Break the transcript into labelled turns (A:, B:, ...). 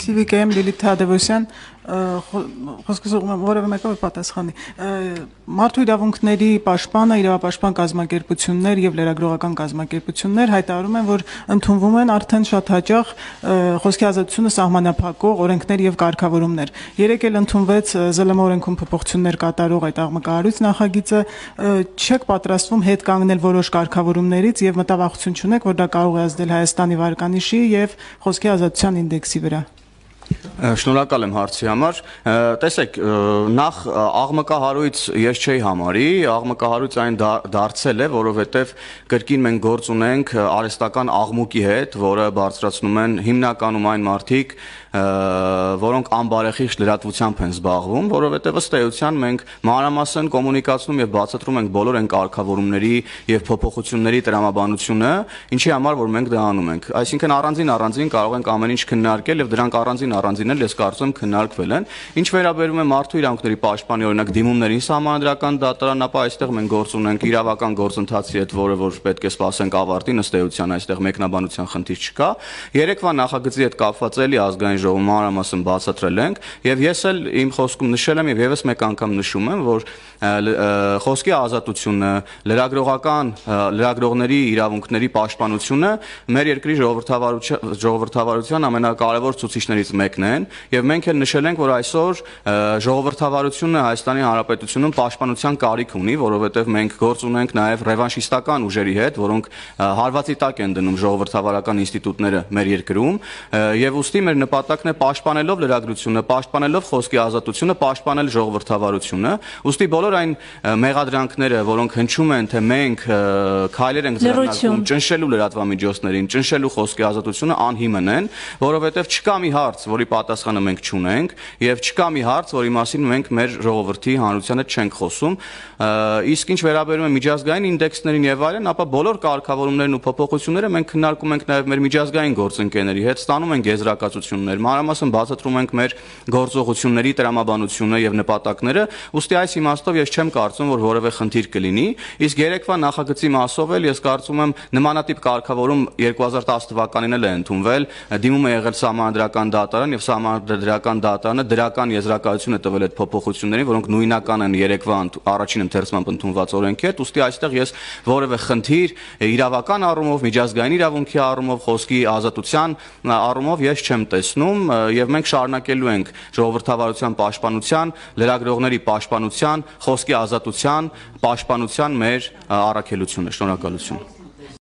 A: Սիվիկայեմ Լիլիթ Թադևոսյան խոսքս ուղղում եմ որևէ մեկը որ պատասխանի մարդու իրավունքների պաշտպանը իրավապաշտպան կազմակերպություններ եւ լրագրողական կազմակերպություններ հայտարարում են որ ընդունվում են արդեն շատ հաճախ խոսքի ազատությունը սահմանափակող օրենքներ եւ կարգավորումներ երեք էլ ընդունվեց ԶԼՄ օրենքում փոփոխություններ կատարող այդ աղմկահարույց նախագիծը չեք պատրաստվում հետ կանգնել որոշ կարգավորումներից եւ մտավախություն չունեք որ դա կարող է ազդել Հայաստանի վարկանիշի եւ խոսքի ազատության ինդեքսի վրա
B: Շնորհակալ եմ հարցի համար։ Տեսեք, նախ աղմկահարույց ես չէի համարի, աղմկահարույց այն դարձել է, որովհետև կրկին մենք գործ ունենք արհեստական աղմուկի հետ, որը բարձրացնում են հիմնականում այն մարդիկ, որոնք անբարեխիղճ լրատվությամբ են զբաղվում, որովհետև ըստ էության մենք մանրամասն կոմունիկացնում եւ բացատրում ենք բոլոր այն կարգավորումների եւ փոփոխությունների տրամաբանությունը, ինչի համար որ մենք դա անում ենք։ Այսինքն առանձին առանձին կարող ենք ամեն ինչ քննարկել եւ դրանք առանձին առանձինել, ես կարծում եմ քննարկվել են։ Ինչ վերաբերում է մարդու իրավունքների պաշտպանի օրինակ դիմումներին համանդրական դատարան, ապա այստեղ մենք գործ ունենք իրավական գործընթացի հետ, որը որ պետք է սпасենք ավարտի նստեյության, այստեղ մեկնաբանության խնդիր չկա։ Երեկվա նախագծի հետ կապված էլի ազգային ժողովում հարամասն բացատրել ենք, եւ ես էլ իմ խոսքում նշել եմ եւ եւս մեկ անգամ նշում եմ, որ խոսքի ազատությունը, լրագրողական լրագրողների իրավունքների պաշտպանությունը մեր երկրի ժողովրդավարության ժողովրդավարության ամենակարևոր ցուցիչներից մեկն մեկն են եւ մենք էլ նշել ենք, որ այսօր ժողովրդավարությունը Հայաստանի Հանրապետությունում պաշտպանության կարիք ունի, որովհետեւ մենք գործ ունենք նաեւ ռևանշիստական ուժերի հետ, որոնք հարվածի տակ են դնում ժողովրդավարական ինստիտուտները մեր երկրում եւ ուստի մեր նպատակն է պաշտպանելով լրագրությունը, պաշտպանելով խոսքի ազատությունը, պաշտպանել ժողովրդավարությունը, ուստի բոլոր այն մեղադրանքները, որոնք հնչում են, թե մենք քայլեր ենք ձեռնարկում ճնշելու լրատվամիջոցներին, ճնշելու խոսքի ազատությունը անհիմն են, որովհետեւ չկա մի հարց, որ որի պատասխանը մենք չունենք, եւ չկա մի հարց, որի մասին մենք մեր ժողովրդի հանրությանը չենք խոսում։ Իսկ ինչ վերաբերում է միջազգային ինդեքսներին եւ այլն, ապա բոլոր կարգավորումներն ու փոփոխությունները մենք քննարկում ենք նաեւ մեր միջազգային գործընկերների հետ, ստանում ենք եզրակացություններ, մանրամասն բացատրում ենք մեր գործողությունների տրամաբանությունը եւ նպատակները, ուստի այս իմաստով ես չեմ կարծում, որ որևէ խնդիր կլինի, իսկ երեկվա նախագծի մասով էլ ես կարծում եմ նմանատիպ կարգավորում 2010 թվականին էլ է ընդունվել, դիմում է եղել համանդրական դատարան դատարան եւ համանդրական դատարանը դրական եզրակացություն է տվել այդ փոփոխություններին, որոնք նույնական են երեկվա առաջին ընթերցմամբ ընդունված օրենքի հետ, ուստի այստեղ ես որևէ խնդիր իրավական առումով, միջազգային իրավունքի առումով, խոսքի ազատության առումով ես չեմ տեսնում եւ մենք շարունակելու ենք ժողովրդավարության պաշտպանության, լրագրողների պաշտպանության, խոսքի ազատության, պաշտպանության մեր առաքելությունը։ Շնորհակալություն։